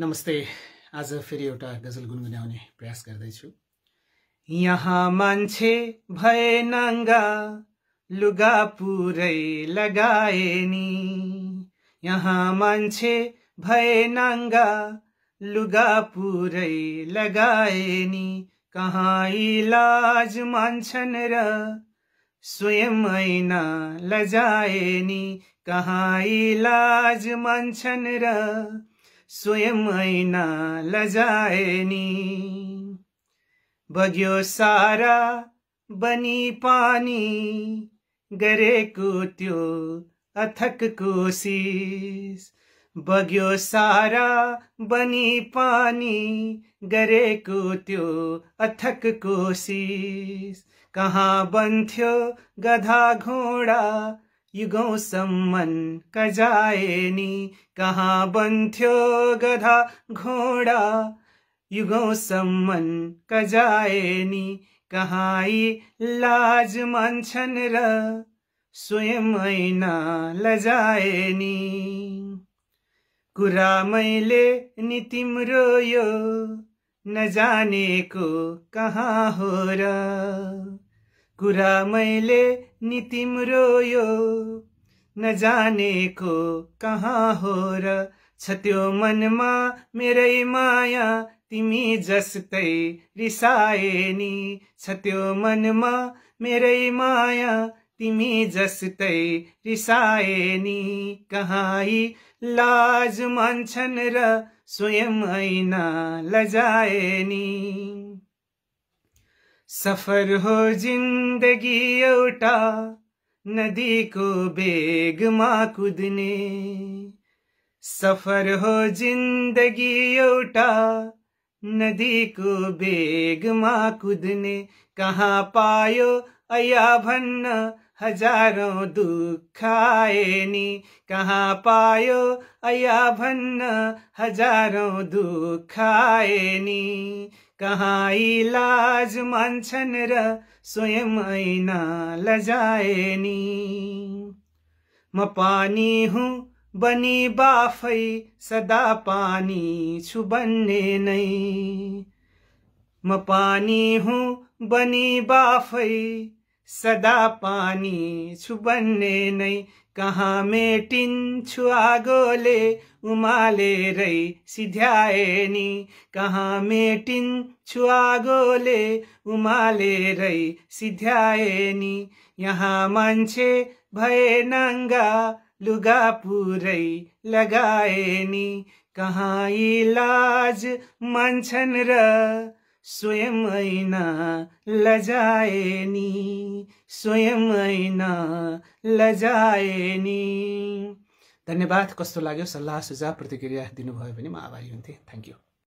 नमस्ते आज फेरि एउटा गजल गुनगुनाउने प्रयास गर्दैछु यहाँ मान्छे भए नाङ्गा लुगा पुरै लगाए नि यहाँ मान्छे भए नाङ्गा लुगा पुरै लगाए नि कहाँ इलाज मान्छन् र स्वयं ऐना लजाए नि कहाँ इलाज मान्छन् र स्वयं ऐन लजाए नि बग्यो सारा बनी पानी गरेको त्यो अथक कोसिस बग्यो सारा बनी पानी गरेको त्यो अथक कोसिस कहाँ बन्थ्यो गधा घोडा युगौँसम्म कजाए कजाएनी कहाँ बन्थ्यो गधा घोडा युगौँसम्म कजाए कजाएनी कहाँ लाज मान्छन् र स्वयं ऐना लजाए कुरा मैले नि तिम्रो यो नजानेको कहाँ हो र कुरा मैले नि तिम्रो यो नजानेको कहाँ हो र छ त्यो मनमा मेरै माया तिमी जस्तै रिसाए नि छ त्यो मनमा मेरै माया तिमी जस्तै रिसाए नि कहाँ लाज मान्छन् र स्वयं ऐना लजाए नि सफर हो जिन्दगी एउटा नदीको बेगमा कुद्ने सफर हो जिन्दगी एउटा नदीको बेगमा कुद्ने कहाँ पायो अया भन्न हजारौँ दुःख आए नि कहाँ पायो अया भन्न हजारौँ दुःख आए नि कहाँ इलाज मान्छन् र स्वयं ऐना लजाए नि म पानी हुँ बनी बाफै सदा पानी छु बन्ने नै म पानी हुँ बनी बाफै सदा पानी छु बन्ने नै कहाँ मेटिन्छु आगोले उमालेरै सिध्याए नि कहाँ मेटिन्छु आगोले उमालेरै सिध्याए नि यहाँ मान्छे भए नाङ्गा लुगा पुरै लगाए नि कहाँ इलाज मान्छन् र स्वयं होइन लजाए नि स्वयं होइन लजाए धन्यवाद कस्तो लाग्यो सल्लाह सुझाव प्रतिक्रिया दिनुभयो भने म आभारी हुन्थेँ थ्याङ्क यू